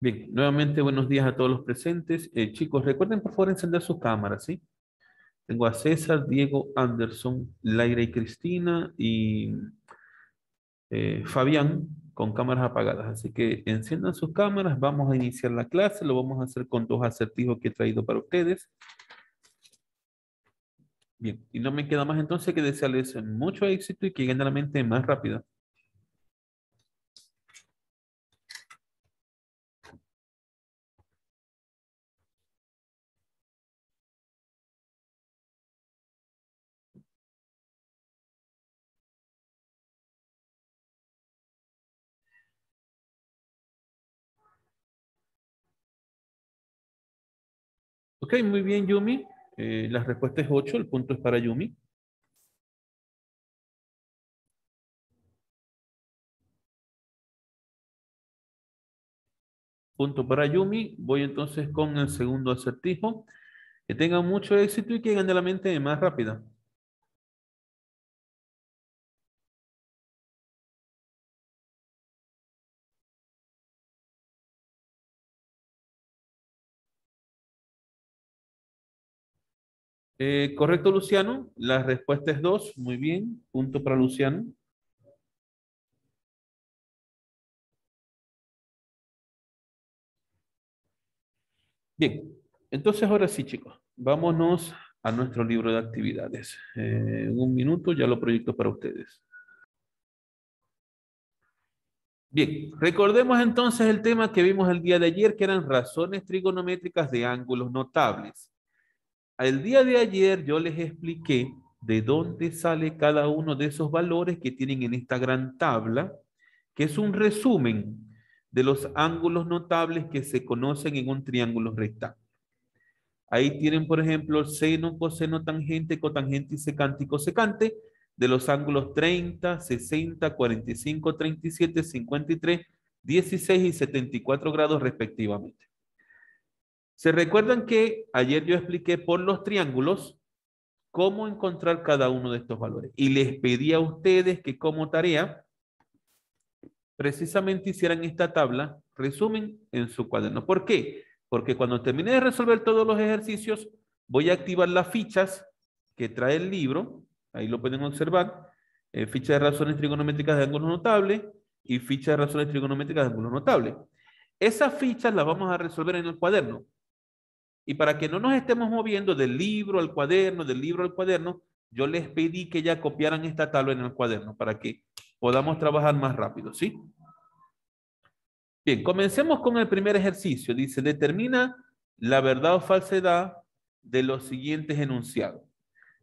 Bien, nuevamente buenos días a todos los presentes. Eh, chicos, recuerden por favor encender sus cámaras, ¿sí? Tengo a César, Diego, Anderson, Laira y Cristina y eh, Fabián con cámaras apagadas. Así que enciendan sus cámaras, vamos a iniciar la clase, lo vamos a hacer con dos acertijos que he traído para ustedes. Bien, y no me queda más entonces que desearles mucho éxito y que lleguen la mente más rápida. Ok, muy bien, Yumi. Eh, la respuesta es 8, el punto es para Yumi. Punto para Yumi. Voy entonces con el segundo acertijo. Que tengan mucho éxito y que ganen la mente más rápida. Eh, correcto, Luciano. La respuesta es dos. Muy bien. Punto para Luciano. Bien. Entonces, ahora sí, chicos. Vámonos a nuestro libro de actividades. Eh, un minuto, ya lo proyecto para ustedes. Bien, recordemos entonces el tema que vimos el día de ayer, que eran razones trigonométricas de ángulos notables. El día de ayer yo les expliqué de dónde sale cada uno de esos valores que tienen en esta gran tabla, que es un resumen de los ángulos notables que se conocen en un triángulo rectángulo. Ahí tienen, por ejemplo, seno, coseno, tangente, cotangente y secante y cosecante de los ángulos 30, 60, 45, 37, 53, 16 y 74 grados respectivamente. ¿Se recuerdan que ayer yo expliqué por los triángulos cómo encontrar cada uno de estos valores? Y les pedí a ustedes que como tarea precisamente hicieran esta tabla, resumen en su cuaderno. ¿Por qué? Porque cuando termine de resolver todos los ejercicios, voy a activar las fichas que trae el libro, ahí lo pueden observar, eh, ficha de razones trigonométricas de ángulo notable y ficha de razones trigonométricas de ángulo notable. Esas fichas las vamos a resolver en el cuaderno. Y para que no nos estemos moviendo del libro al cuaderno, del libro al cuaderno, yo les pedí que ya copiaran esta tabla en el cuaderno para que podamos trabajar más rápido, ¿sí? Bien, comencemos con el primer ejercicio. Dice, determina la verdad o falsedad de los siguientes enunciados.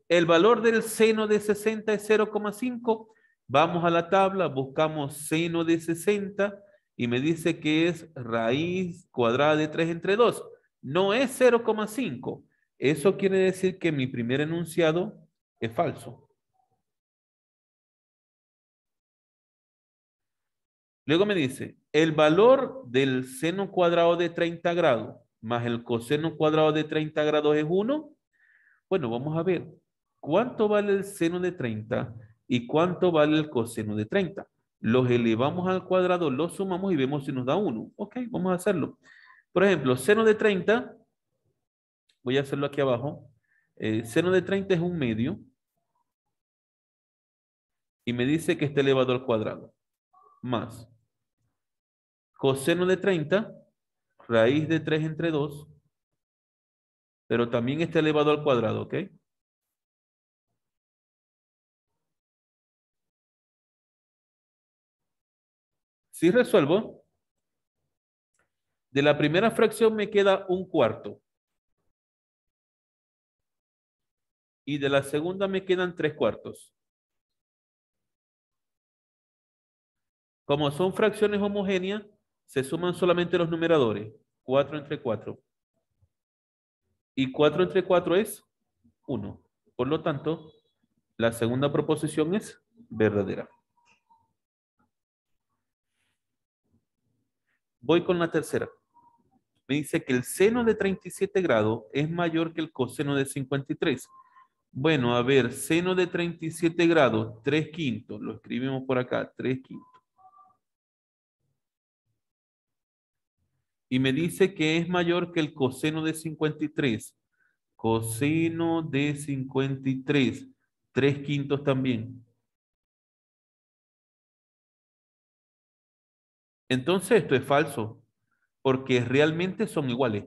El valor del seno de 60 es 0,5. Vamos a la tabla, buscamos seno de 60 y me dice que es raíz cuadrada de 3 entre 2 no es 0,5. Eso quiere decir que mi primer enunciado es falso. Luego me dice, el valor del seno cuadrado de 30 grados más el coseno cuadrado de 30 grados es 1. Bueno, vamos a ver, ¿cuánto vale el seno de 30 y cuánto vale el coseno de 30? Los elevamos al cuadrado, los sumamos y vemos si nos da 1. Ok, vamos a hacerlo. Por ejemplo, seno de 30, voy a hacerlo aquí abajo, eh, seno de 30 es un medio y me dice que está elevado al cuadrado, más coseno de 30, raíz de 3 entre 2, pero también está elevado al cuadrado, ¿ok? Si resuelvo, de la primera fracción me queda un cuarto. Y de la segunda me quedan tres cuartos. Como son fracciones homogéneas, se suman solamente los numeradores. 4 entre 4. Y 4 entre 4 es 1. Por lo tanto, la segunda proposición es verdadera. Voy con la tercera me dice que el seno de 37 grados es mayor que el coseno de 53. Bueno, a ver, seno de 37 grados, 3 quintos, lo escribimos por acá, 3 quintos. Y me dice que es mayor que el coseno de 53. Coseno de 53, 3 quintos también. Entonces esto es falso porque realmente son iguales.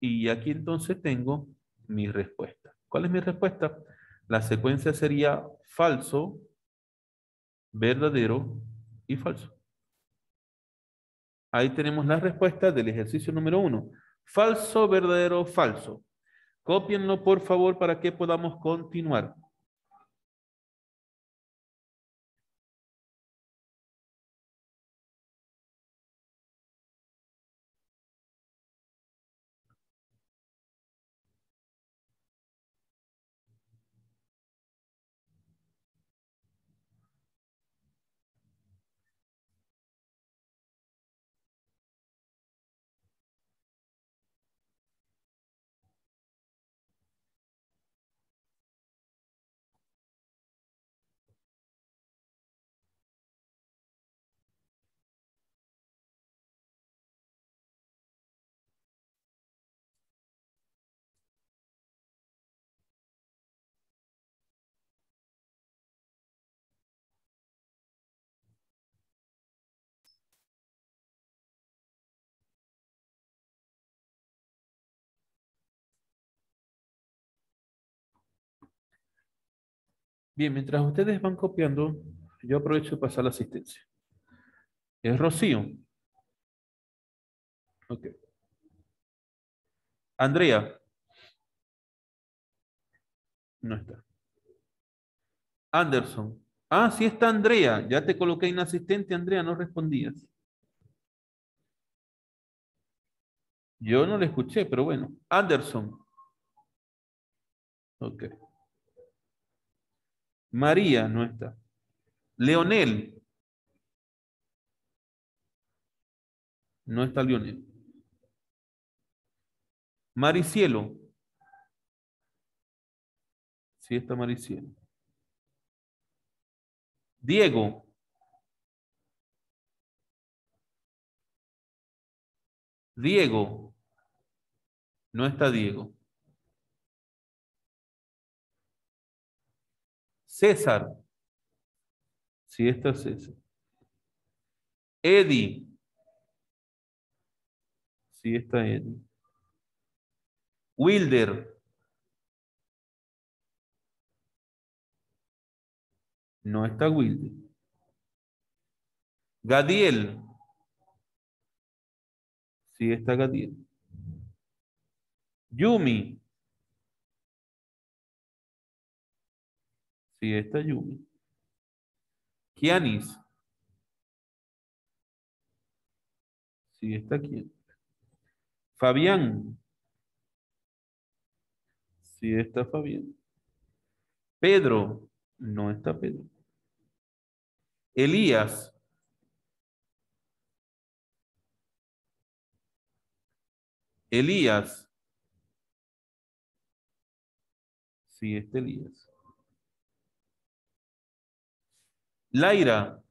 Y aquí entonces tengo mi respuesta. ¿Cuál es mi respuesta? La secuencia sería falso, verdadero y falso. Ahí tenemos la respuesta del ejercicio número uno. Falso, verdadero, falso. Cópienlo, por favor, para que podamos continuar. Bien, mientras ustedes van copiando, yo aprovecho para pasar la asistencia. Es Rocío. Ok. Andrea. No está. Anderson. Ah, sí está Andrea. Ya te coloqué en asistente, Andrea, no respondías. Yo no le escuché, pero bueno. Anderson. Ok. María no está. Leonel. No está Leonel. Maricielo. Sí está Maricielo. Diego. Diego. No está Diego. César. si está César. Eddie. Sí, está Eddie. Wilder. No está Wilder. Gadiel. si está Gadiel. Yumi. Si está Yumi. Kianis. Sí, está quién Fabián. Sí, está Fabián. Pedro. No está Pedro. Elías. Elías. Sí, está Elías. Laira.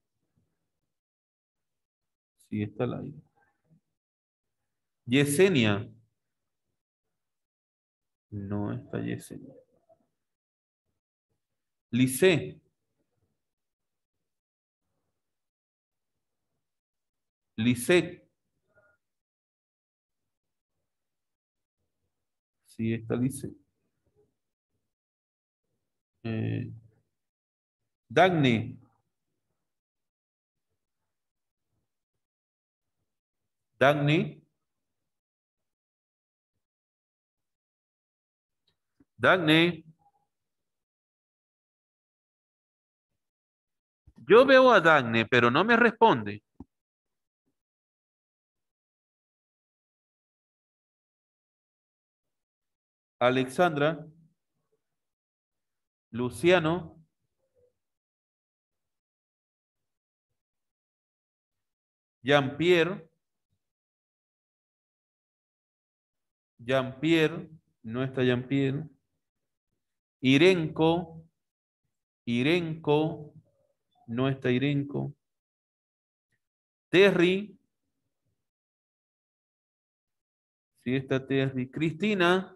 Sí, está Laira. Yesenia. No está Yesenia. Lice. Lice. Sí, está Lice. Eh, Dagny. Dagny. Yo veo a Dagny, pero no me responde. Alexandra. Luciano. Jean-Pierre. Jean-Pierre, no está Jean-Pierre. Irenko, Irenko, no está Irenco, Terry, sí está Terry. Cristina,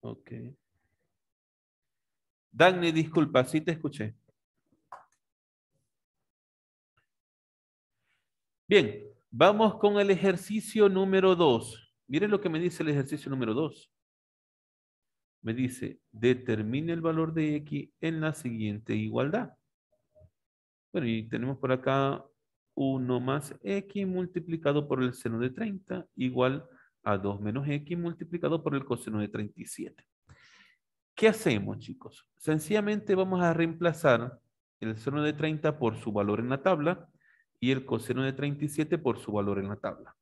ok. Dagny, disculpa, sí te escuché. Bien, vamos con el ejercicio número dos. Miren lo que me dice el ejercicio número 2. Me dice, determine el valor de X en la siguiente igualdad. Bueno, y tenemos por acá 1 más X multiplicado por el seno de 30 igual a 2 menos X multiplicado por el coseno de 37. ¿Qué hacemos, chicos? Sencillamente vamos a reemplazar el seno de 30 por su valor en la tabla y el coseno de 37 por su valor en la tabla.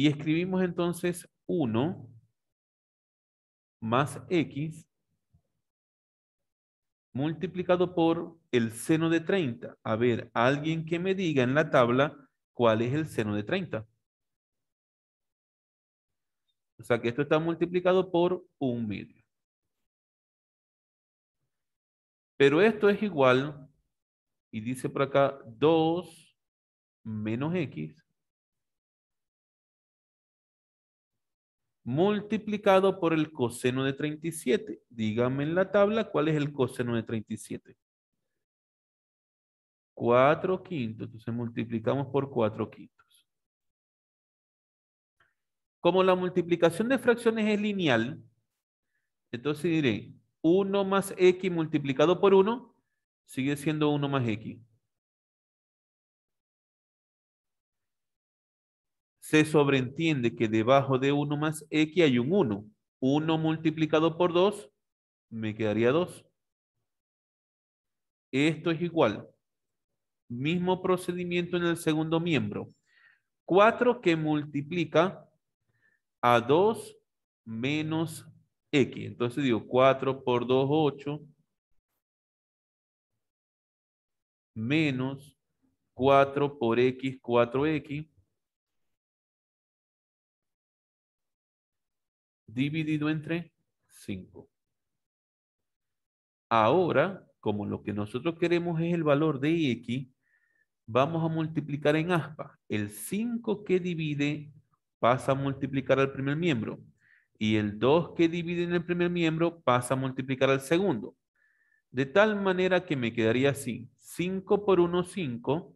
Y escribimos entonces 1 más x multiplicado por el seno de 30. A ver, alguien que me diga en la tabla cuál es el seno de 30. O sea que esto está multiplicado por un medio. Pero esto es igual, y dice por acá, 2 menos x multiplicado por el coseno de 37. Dígame en la tabla cuál es el coseno de 37. 4 quintos, entonces multiplicamos por 4 quintos. Como la multiplicación de fracciones es lineal, entonces diré 1 más x multiplicado por 1 sigue siendo 1 más x. se sobreentiende que debajo de 1 más x hay un 1. 1 multiplicado por 2 me quedaría 2. Esto es igual. Mismo procedimiento en el segundo miembro. 4 que multiplica a 2 menos x. Entonces digo 4 por 2, 8. Menos 4 por x, 4x dividido entre 5. Ahora, como lo que nosotros queremos es el valor de X, vamos a multiplicar en aspa. El 5 que divide pasa a multiplicar al primer miembro. Y el 2 que divide en el primer miembro pasa a multiplicar al segundo. De tal manera que me quedaría así. 5 por 1, 5.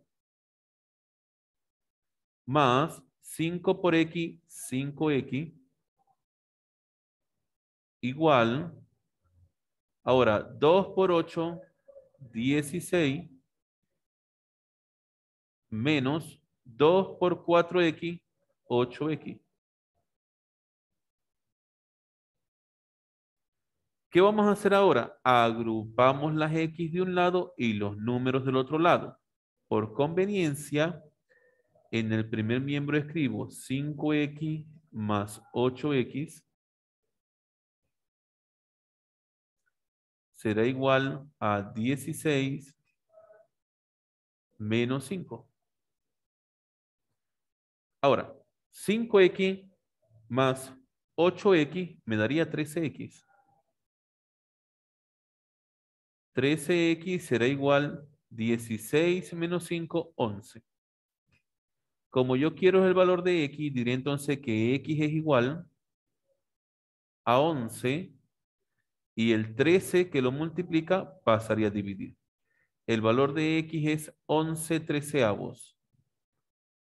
Más 5 por X, 5X igual. Ahora, 2 por 8, 16, menos 2 por 4x, 8x. ¿Qué vamos a hacer ahora? Agrupamos las x de un lado y los números del otro lado. Por conveniencia, en el primer miembro escribo 5x más 8x será igual a 16 menos 5. Ahora, 5x más 8x me daría 13x. 13x será igual 16 menos 5, 11. Como yo quiero el valor de x, diré entonces que x es igual a 11 y el 13 que lo multiplica pasaría a dividir. El valor de x es 11 treceavos.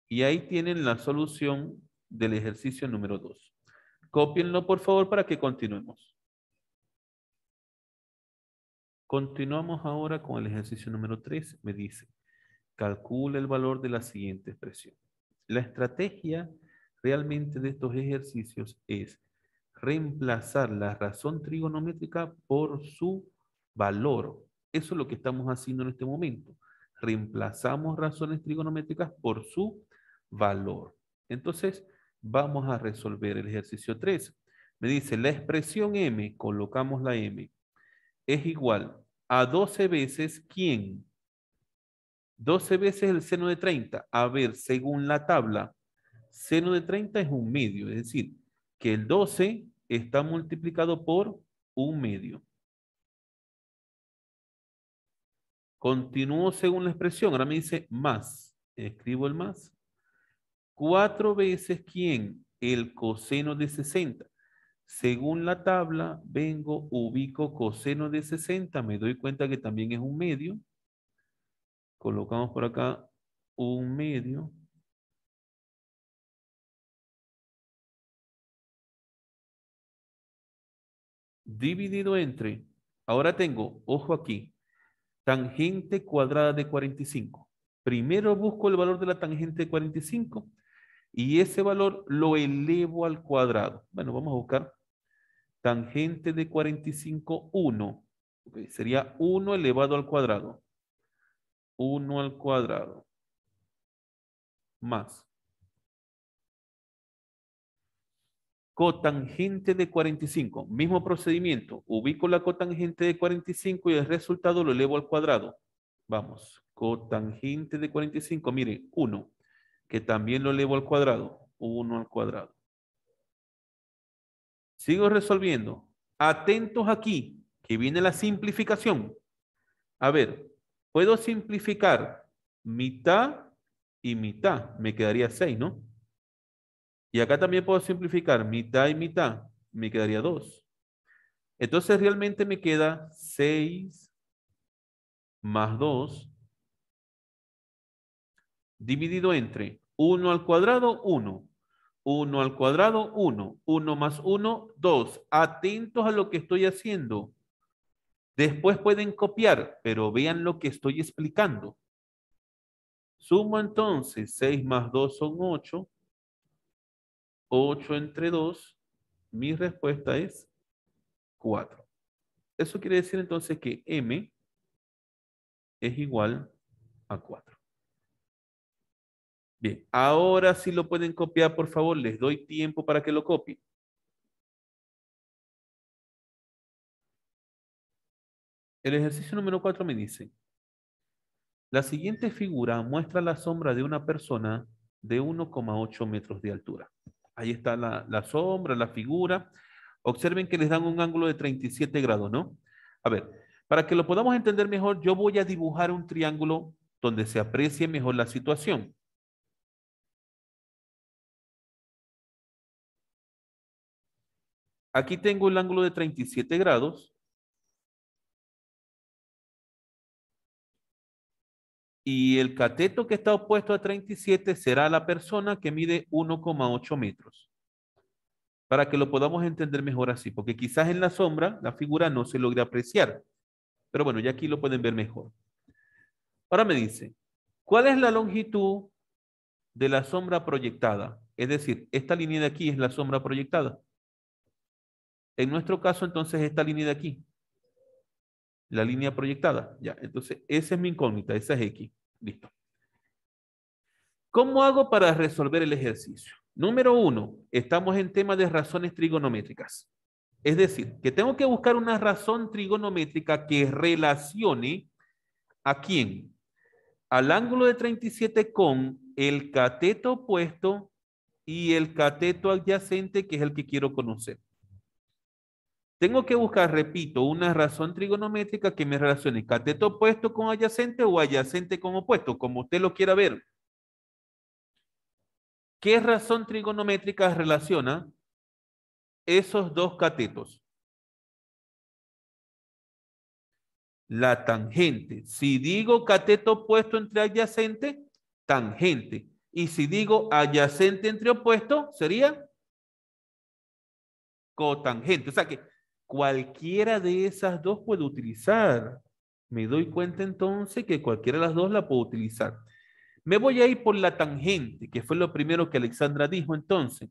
Y ahí tienen la solución del ejercicio número 2. Cópienlo, por favor, para que continuemos. Continuamos ahora con el ejercicio número 3. Me dice, calcula el valor de la siguiente expresión. La estrategia realmente de estos ejercicios es reemplazar la razón trigonométrica por su valor. Eso es lo que estamos haciendo en este momento. Reemplazamos razones trigonométricas por su valor. Entonces, vamos a resolver el ejercicio 3. Me dice, la expresión m, colocamos la m, es igual a 12 veces quién. 12 veces el seno de 30. A ver, según la tabla, seno de 30 es un medio, es decir, que el 12 está multiplicado por un medio. Continúo según la expresión. Ahora me dice más. Escribo el más. Cuatro veces quién? El coseno de 60. Según la tabla, vengo, ubico coseno de 60. Me doy cuenta que también es un medio. Colocamos por acá un medio. dividido entre, ahora tengo, ojo aquí, tangente cuadrada de 45. Primero busco el valor de la tangente de 45 y ese valor lo elevo al cuadrado. Bueno, vamos a buscar tangente de 45, 1. sería 1 elevado al cuadrado. 1 al cuadrado. Más cotangente de 45. Mismo procedimiento. Ubico la cotangente de 45 y el resultado lo elevo al cuadrado. Vamos. Cotangente de 45. mire, 1, que también lo elevo al cuadrado. 1 al cuadrado. Sigo resolviendo. Atentos aquí, que viene la simplificación. A ver, puedo simplificar mitad y mitad. Me quedaría 6, ¿no? Y acá también puedo simplificar mitad y mitad, me quedaría 2. Entonces realmente me queda 6 más 2 dividido entre 1 al cuadrado, 1. 1 al cuadrado, 1. 1 más 1, 2. Atentos a lo que estoy haciendo. Después pueden copiar, pero vean lo que estoy explicando. Sumo entonces 6 más 2 son 8 8 entre 2, mi respuesta es 4. Eso quiere decir entonces que M es igual a 4. Bien, ahora si lo pueden copiar, por favor. Les doy tiempo para que lo copien. El ejercicio número 4 me dice, la siguiente figura muestra la sombra de una persona de 1,8 metros de altura. Ahí está la, sombra, la figura. Observen que les dan un ángulo de 37 grados, ¿no? A ver, para que lo podamos entender mejor, yo voy a dibujar un triángulo donde se aprecie mejor la situación. Aquí tengo el ángulo de 37 grados y el cateto que está opuesto a 37 será la persona que mide 1,8 metros. Para que lo podamos entender mejor así, porque quizás en la sombra la figura no se logre apreciar. Pero bueno, ya aquí lo pueden ver mejor. Ahora me dice, ¿cuál es la longitud de la sombra proyectada? Es decir, esta línea de aquí es la sombra proyectada. En nuestro caso, entonces, esta línea de aquí la línea proyectada. Ya, entonces, esa es mi incógnita, esa es X. Listo. ¿Cómo hago para resolver el ejercicio? Número uno, estamos en tema de razones trigonométricas. Es decir, que tengo que buscar una razón trigonométrica que relacione a quién? Al ángulo de 37 con el cateto opuesto y el cateto adyacente, que es el que quiero conocer. Tengo que buscar, repito, una razón trigonométrica que me relacione cateto opuesto con adyacente o adyacente con opuesto, como usted lo quiera ver. ¿Qué razón trigonométrica relaciona esos dos catetos? La tangente. Si digo cateto opuesto entre adyacente, tangente. Y si digo adyacente entre opuesto, sería cotangente. O sea que cualquiera de esas dos puedo utilizar. Me doy cuenta entonces que cualquiera de las dos la puedo utilizar. Me voy a ir por la tangente, que fue lo primero que Alexandra dijo entonces.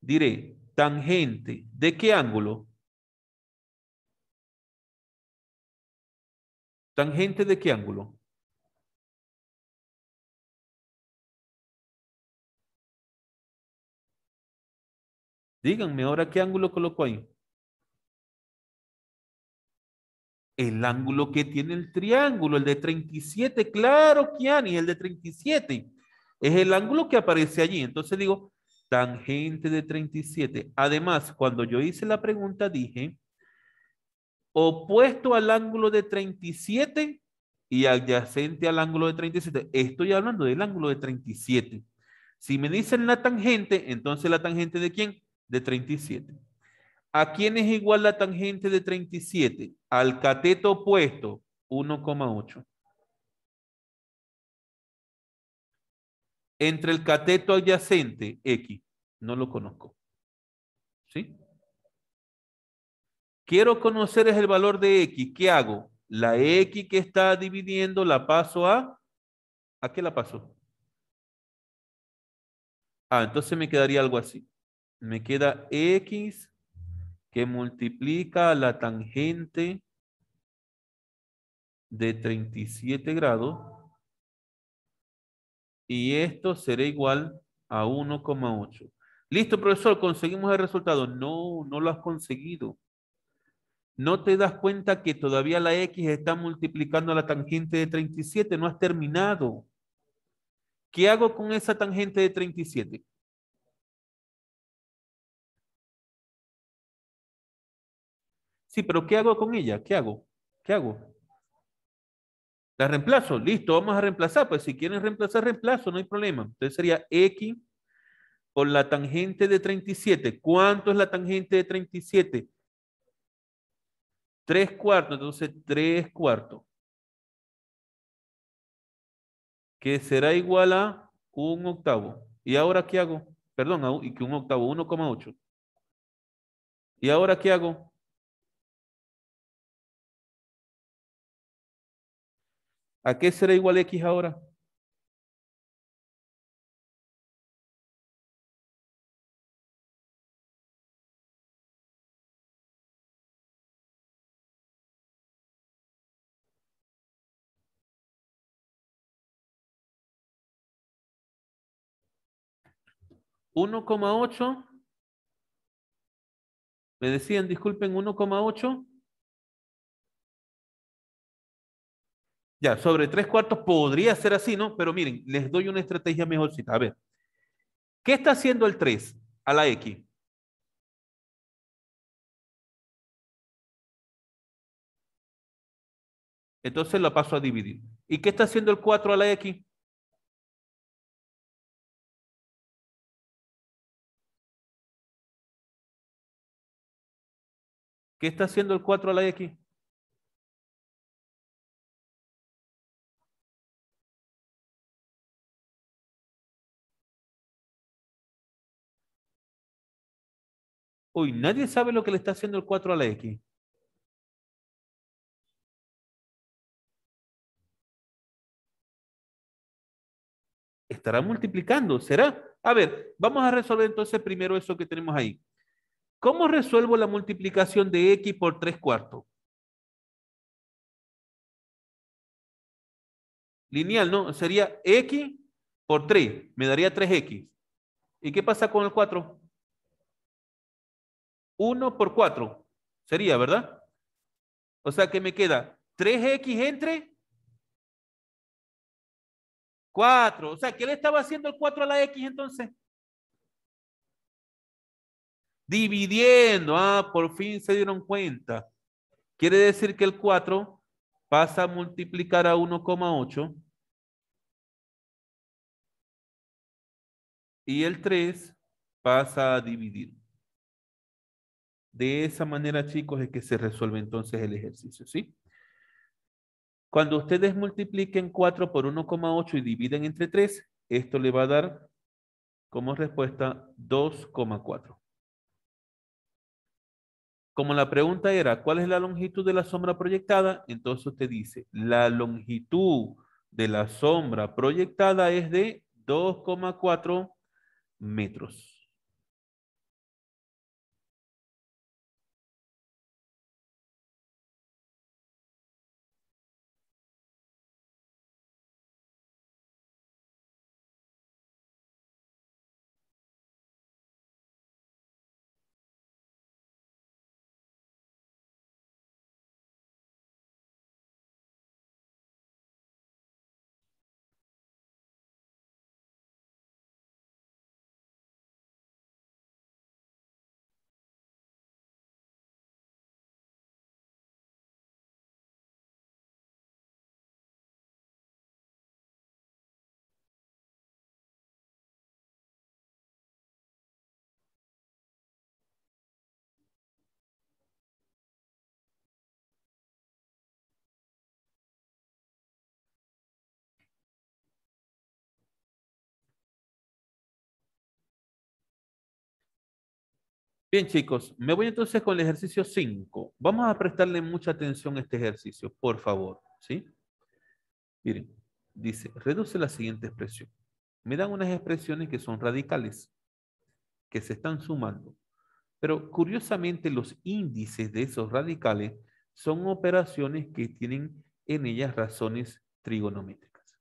Diré, tangente, ¿de qué ángulo? ¿Tangente de qué ángulo? Díganme ahora qué ángulo coloco ahí. el ángulo que tiene el triángulo, el de 37, claro, Kiani, el de 37, es el ángulo que aparece allí. Entonces digo, tangente de 37. Además, cuando yo hice la pregunta dije, opuesto al ángulo de 37 y adyacente al ángulo de 37. Estoy hablando del ángulo de 37. Si me dicen la tangente, entonces la tangente de quién? De 37. ¿A quién es igual la tangente de 37? Al cateto opuesto, 1,8. Entre el cateto adyacente, X. No lo conozco. ¿Sí? Quiero conocer es el valor de X. ¿Qué hago? La X que está dividiendo la paso a... ¿A qué la paso? Ah, entonces me quedaría algo así. Me queda X que multiplica la tangente de 37 grados y esto será igual a 1,8. Listo, profesor, conseguimos el resultado. No, no lo has conseguido. No te das cuenta que todavía la X está multiplicando a la tangente de 37, no has terminado. ¿Qué hago con esa tangente de 37? pero ¿qué hago con ella? ¿Qué hago? ¿Qué hago? La reemplazo, listo, vamos a reemplazar. Pues si quieren reemplazar, reemplazo, no hay problema. Entonces sería X por la tangente de 37. ¿Cuánto es la tangente de 37? 3 cuartos, entonces 3 cuartos. Que será igual a un octavo. ¿Y ahora qué hago? Perdón, y que un octavo, 1,8. ¿Y ahora qué hago? ¿A qué será igual X ahora? ¿1,8? Me decían, disculpen, 1,8. Ya, sobre tres cuartos podría ser así, ¿no? Pero miren, les doy una estrategia mejorcita. A ver, ¿qué está haciendo el 3 a la X? Entonces lo paso a dividir. ¿Y qué está haciendo el 4 a la X? ¿Qué está haciendo el 4 a la X? Hoy nadie sabe lo que le está haciendo el 4 a la X. Estará multiplicando, ¿será? A ver, vamos a resolver entonces primero eso que tenemos ahí. ¿Cómo resuelvo la multiplicación de X por 3 cuartos? Lineal, ¿no? Sería X por 3, me daría 3X. ¿Y qué pasa con el 4? 1 por 4. Sería, ¿verdad? O sea que me queda 3x entre 4. O sea, ¿qué le estaba haciendo el 4 a la x entonces? Dividiendo. Ah, por fin se dieron cuenta. Quiere decir que el 4 pasa a multiplicar a 1,8. Y el 3 pasa a dividir. De esa manera, chicos, es que se resuelve entonces el ejercicio, ¿sí? Cuando ustedes multipliquen 4 por 1,8 y dividen entre 3, esto le va a dar como respuesta 2,4. Como la pregunta era, ¿cuál es la longitud de la sombra proyectada? Entonces usted dice, la longitud de la sombra proyectada es de 2,4 metros. Bien, chicos, me voy entonces con el ejercicio 5. Vamos a prestarle mucha atención a este ejercicio, por favor, ¿sí? Miren, dice, reduce la siguiente expresión. Me dan unas expresiones que son radicales, que se están sumando. Pero curiosamente los índices de esos radicales son operaciones que tienen en ellas razones trigonométricas.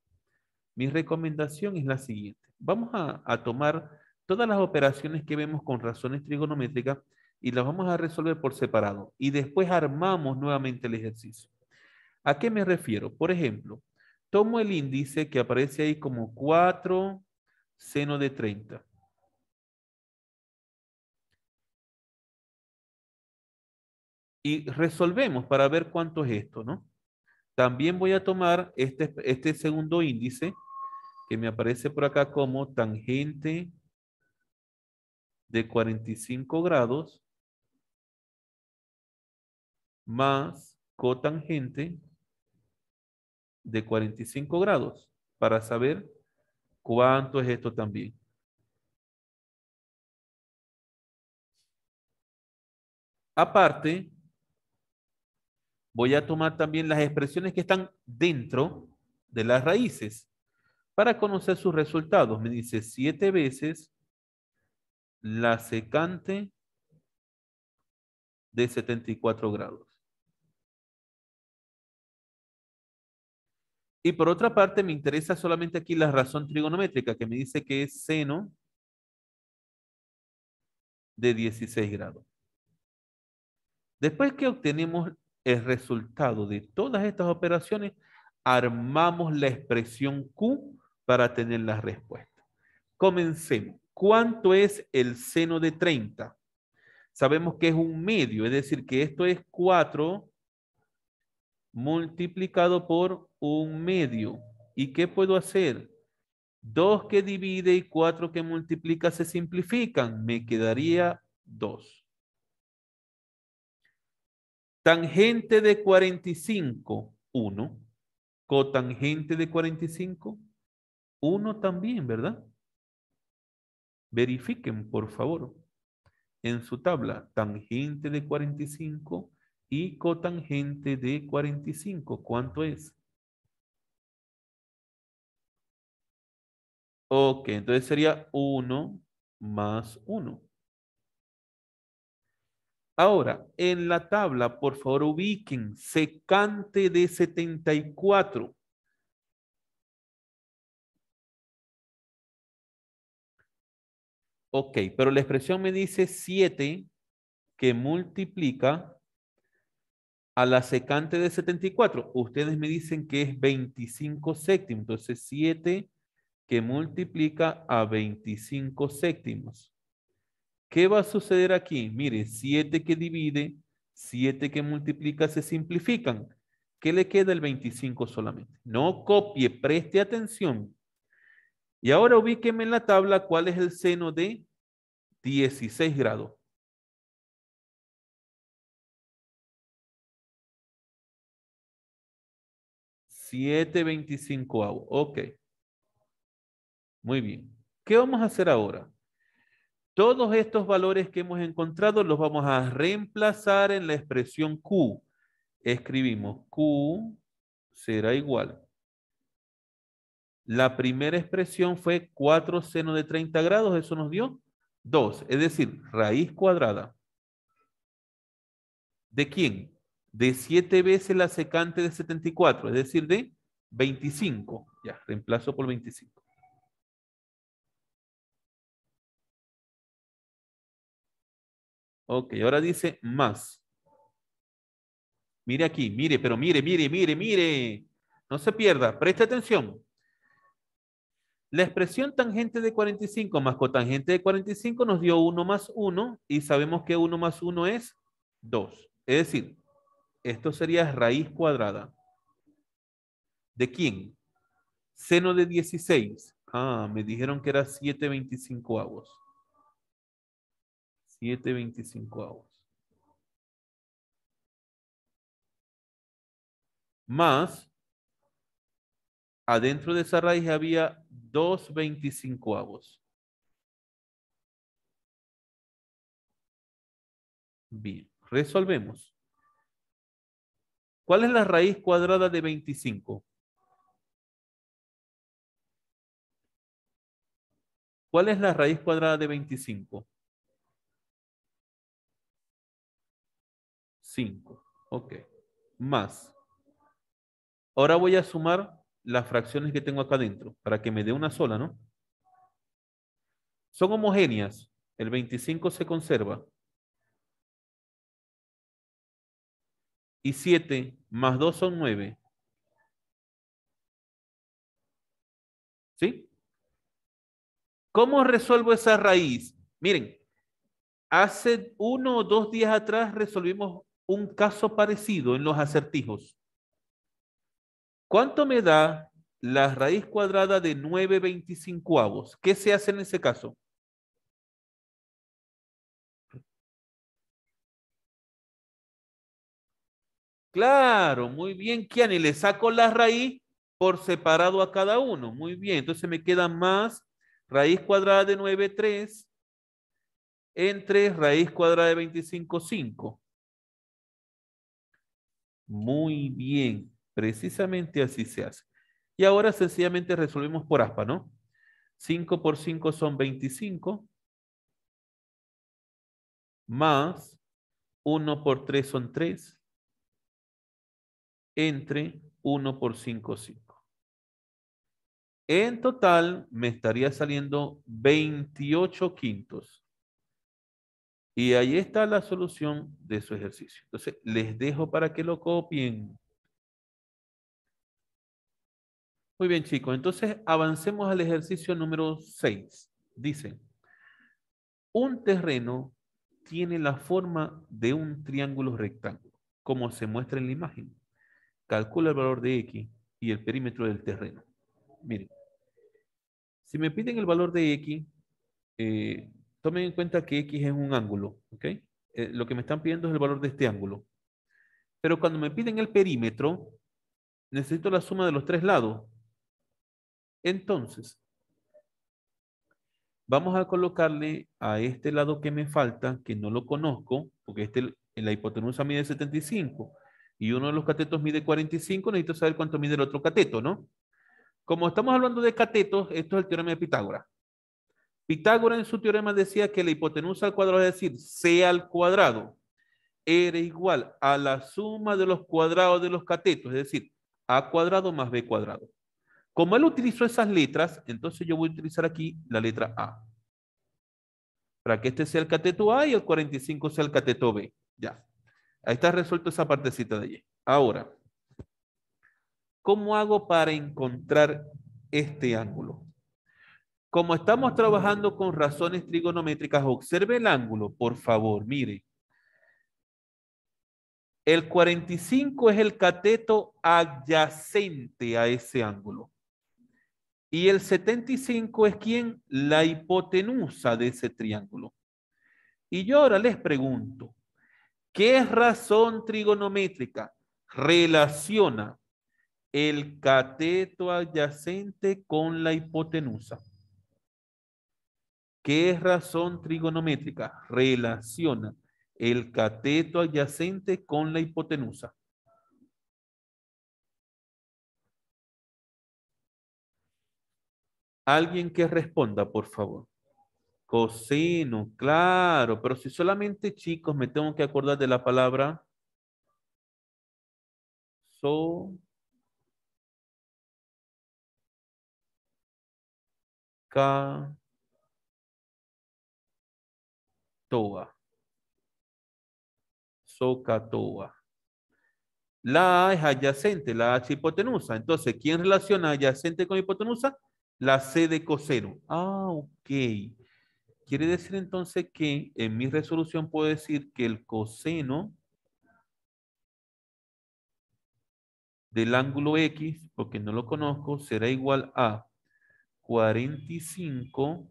Mi recomendación es la siguiente. Vamos a tomar todas las operaciones que vemos con razones trigonométricas y las vamos a resolver por separado y después armamos nuevamente el ejercicio. ¿A qué me refiero? Por ejemplo, tomo el índice que aparece ahí como 4 seno de 30. Y resolvemos para ver cuánto es esto, ¿no? También voy a tomar este, este segundo índice que me aparece por acá como tangente de 45 grados más cotangente de 45 grados para saber cuánto es esto también. Aparte, voy a tomar también las expresiones que están dentro de las raíces para conocer sus resultados. Me dice 7 veces la secante de 74 grados. Y por otra parte, me interesa solamente aquí la razón trigonométrica, que me dice que es seno de 16 grados. Después que obtenemos el resultado de todas estas operaciones, armamos la expresión Q para tener la respuesta. Comencemos. ¿Cuánto es el seno de 30? Sabemos que es un medio, es decir, que esto es 4 multiplicado por un medio. ¿Y qué puedo hacer? 2 que divide y 4 que multiplica se simplifican. Me quedaría 2. Tangente de 45, 1. Cotangente de 45, 1 también, ¿verdad? verifiquen, por favor, en su tabla tangente de 45 y cotangente de 45. ¿Cuánto es? Ok, entonces sería 1 más 1. Ahora, en la tabla, por favor, ubiquen secante de 74. Ok, pero la expresión me dice 7 que multiplica a la secante de 74. Ustedes me dicen que es 25 séptimos. Entonces 7 que multiplica a 25 séptimos. ¿Qué va a suceder aquí? Mire, 7 que divide, 7 que multiplica se simplifican. ¿Qué le queda el 25 solamente? No copie, preste atención. Y ahora ubíqueme en la tabla cuál es el seno de 16 grados. Siete veinticinco Ok. Muy bien. ¿Qué vamos a hacer ahora? Todos estos valores que hemos encontrado los vamos a reemplazar en la expresión Q. Escribimos Q será igual. La primera expresión fue 4 seno de 30 grados, eso nos dio 2, es decir, raíz cuadrada. ¿De quién? De 7 veces la secante de 74, es decir, de 25. Ya, reemplazo por 25. Ok, ahora dice más. Mire aquí, mire, pero mire, mire, mire, mire. No se pierda, preste atención. La expresión tangente de 45 más cotangente de 45 nos dio 1 más 1 y sabemos que 1 más 1 es 2. Es decir, esto sería raíz cuadrada. ¿De quién? Seno de 16. Ah, me dijeron que era 725 avos. 725 avos. Más adentro de esa raíz había dos veinticincoavos. Bien, resolvemos. ¿Cuál es la raíz cuadrada de 25? ¿Cuál es la raíz cuadrada de 25? 5. Ok. Más. Ahora voy a sumar las fracciones que tengo acá dentro para que me dé una sola, ¿no? Son homogéneas. El 25 se conserva. Y 7 más 2 son 9. ¿Sí? ¿Cómo resuelvo esa raíz? Miren, hace uno o dos días atrás resolvimos un caso parecido en los acertijos. ¿Cuánto me da la raíz cuadrada de 9 25avos? ¿Qué se hace en ese caso? Claro, muy bien, Kiani. Le saco la raíz por separado a cada uno. Muy bien, entonces me queda más raíz cuadrada de 9, 3 entre raíz cuadrada de 25, 5. Muy bien. Precisamente así se hace. Y ahora sencillamente resolvimos por aspa, ¿no? 5 por 5 son 25, más 1 por 3 son 3, entre 1 por 5, 5. En total me estaría saliendo 28 quintos. Y ahí está la solución de su ejercicio. Entonces, les dejo para que lo copien. Muy bien, chicos. Entonces, avancemos al ejercicio número 6. Dice, un terreno tiene la forma de un triángulo rectángulo, como se muestra en la imagen. Calcula el valor de X y el perímetro del terreno. Miren, si me piden el valor de X, eh, tomen en cuenta que X es un ángulo, ¿ok? Eh, lo que me están pidiendo es el valor de este ángulo. Pero cuando me piden el perímetro, necesito la suma de los tres lados. Entonces, vamos a colocarle a este lado que me falta, que no lo conozco, porque este, la hipotenusa mide 75 y uno de los catetos mide 45, necesito saber cuánto mide el otro cateto, ¿no? Como estamos hablando de catetos, esto es el teorema de Pitágoras. Pitágoras en su teorema decía que la hipotenusa al cuadrado, es decir, C al cuadrado, era igual a la suma de los cuadrados de los catetos, es decir, A cuadrado más B cuadrado. Como él utilizó esas letras, entonces yo voy a utilizar aquí la letra A. Para que este sea el cateto A y el 45 sea el cateto B. Ya. Ahí está resuelto esa partecita de allí. Ahora, ¿cómo hago para encontrar este ángulo? Como estamos trabajando con razones trigonométricas, observe el ángulo, por favor, mire. El 45 es el cateto adyacente a ese ángulo. Y el 75 es quién? La hipotenusa de ese triángulo. Y yo ahora les pregunto, ¿qué razón trigonométrica relaciona el cateto adyacente con la hipotenusa? ¿Qué razón trigonométrica relaciona el cateto adyacente con la hipotenusa? Alguien que responda, por favor. Cocino, claro, pero si solamente chicos me tengo que acordar de la palabra so ca toa. Socatoa. La A es adyacente, la H hipotenusa. Entonces, ¿quién relaciona adyacente con hipotenusa? la C de coseno. Ah, ok. Quiere decir entonces que en mi resolución puedo decir que el coseno del ángulo X, porque no lo conozco, será igual a 45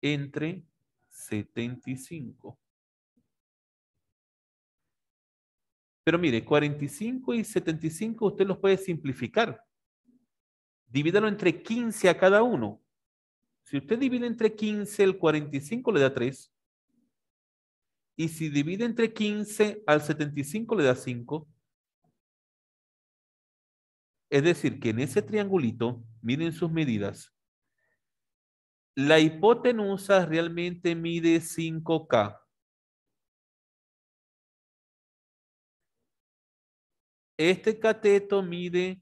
entre 75. Pero mire, 45 y 75 usted los puede simplificar divídalo entre 15 a cada uno. Si usted divide entre 15, el 45 le da 3. Y si divide entre 15 al 75 le da 5. Es decir, que en ese triangulito, miren sus medidas, la hipotenusa realmente mide 5K. Este cateto mide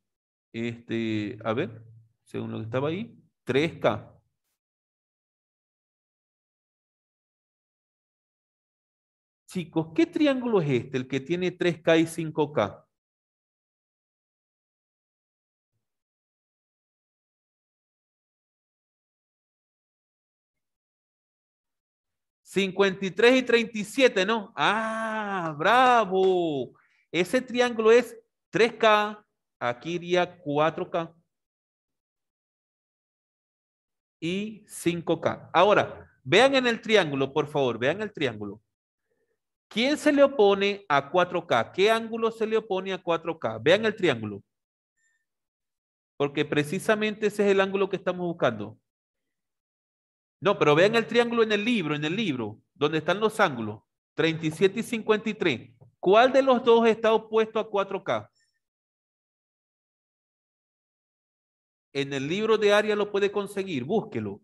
este, a ver, según lo que estaba ahí, 3K. Chicos, ¿qué triángulo es este, el que tiene 3K y 5K? ¿53 y 37, no? Ah, bravo. Ese triángulo es 3K, Aquí iría 4K y 5K. Ahora, vean en el triángulo, por favor, vean el triángulo. ¿Quién se le opone a 4K? ¿Qué ángulo se le opone a 4K? Vean el triángulo. Porque precisamente ese es el ángulo que estamos buscando. No, pero vean el triángulo en el libro, en el libro, donde están los ángulos, 37 y 53. ¿Cuál de los dos está opuesto a 4K? En el libro de área lo puede conseguir, búsquelo.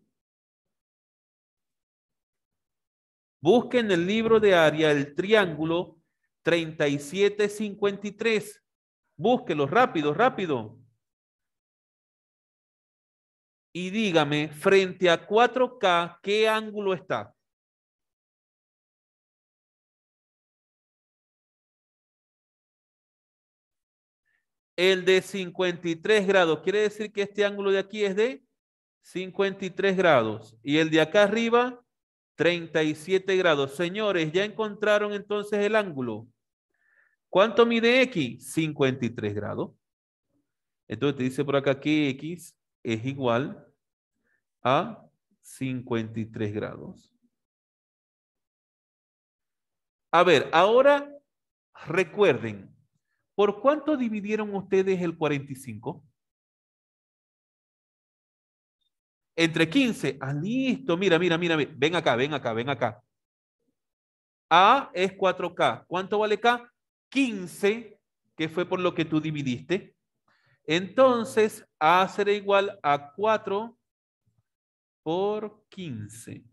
Busque en el libro de área el triángulo 3753. Búsquelo rápido, rápido. Y dígame, frente a 4K, ¿qué ángulo está? el de 53 grados. Quiere decir que este ángulo de aquí es de 53 grados. Y el de acá arriba, 37 grados. Señores, ya encontraron entonces el ángulo. ¿Cuánto mide X? 53 grados. Entonces te dice por acá que X es igual a 53 grados. A ver, ahora recuerden, ¿Por cuánto dividieron ustedes el 45? Entre 15. Ah, listo. Mira, mira, mira. Ven acá, ven acá, ven acá. A es 4K. ¿Cuánto vale K? 15, que fue por lo que tú dividiste. Entonces, A será igual a 4 por 15.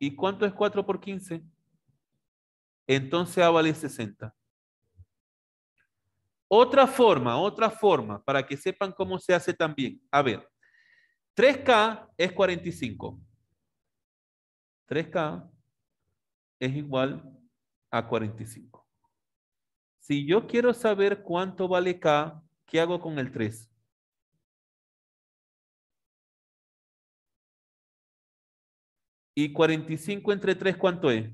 ¿Y cuánto es 4 por 15? Entonces A vale 60. Otra forma, otra forma, para que sepan cómo se hace también. A ver, 3K es 45. 3K es igual a 45. Si yo quiero saber cuánto vale K, ¿qué hago con el 3? ¿Y 45 entre 3 cuánto es?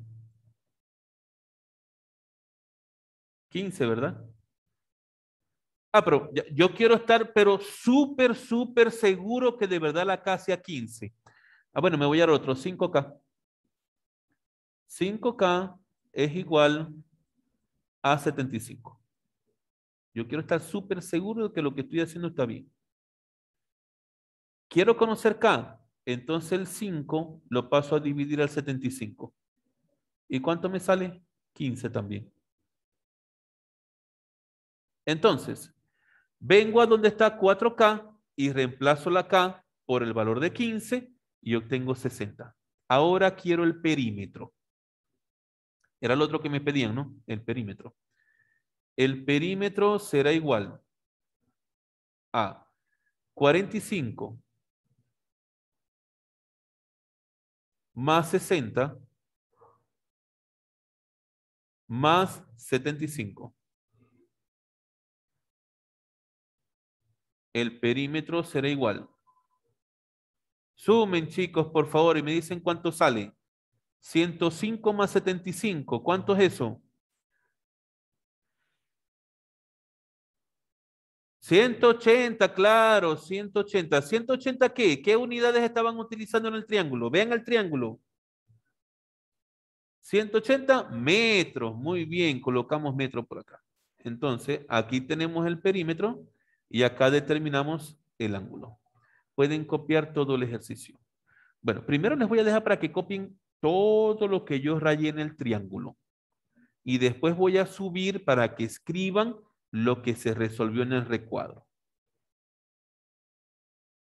15, ¿verdad? Ah, pero yo quiero estar, pero súper, súper seguro que de verdad la K sea 15. Ah, bueno, me voy al otro, 5K. 5K es igual a 75. Yo quiero estar súper seguro de que lo que estoy haciendo está bien. Quiero conocer K. Entonces el 5 lo paso a dividir al 75. ¿Y cuánto me sale? 15 también. Entonces, Vengo a donde está 4K y reemplazo la K por el valor de 15 y obtengo 60. Ahora quiero el perímetro. Era lo otro que me pedían, ¿no? El perímetro. El perímetro será igual a 45 más 60 más 75. el perímetro será igual. Sumen, chicos, por favor, y me dicen cuánto sale. 105 más 75, ¿cuánto es eso? 180, claro, 180. ¿180 qué? ¿Qué unidades estaban utilizando en el triángulo? Vean el triángulo. 180 metros. Muy bien, colocamos metro por acá. Entonces, aquí tenemos el perímetro y acá determinamos el ángulo. Pueden copiar todo el ejercicio. Bueno, primero les voy a dejar para que copien todo lo que yo rayé en el triángulo. Y después voy a subir para que escriban lo que se resolvió en el recuadro.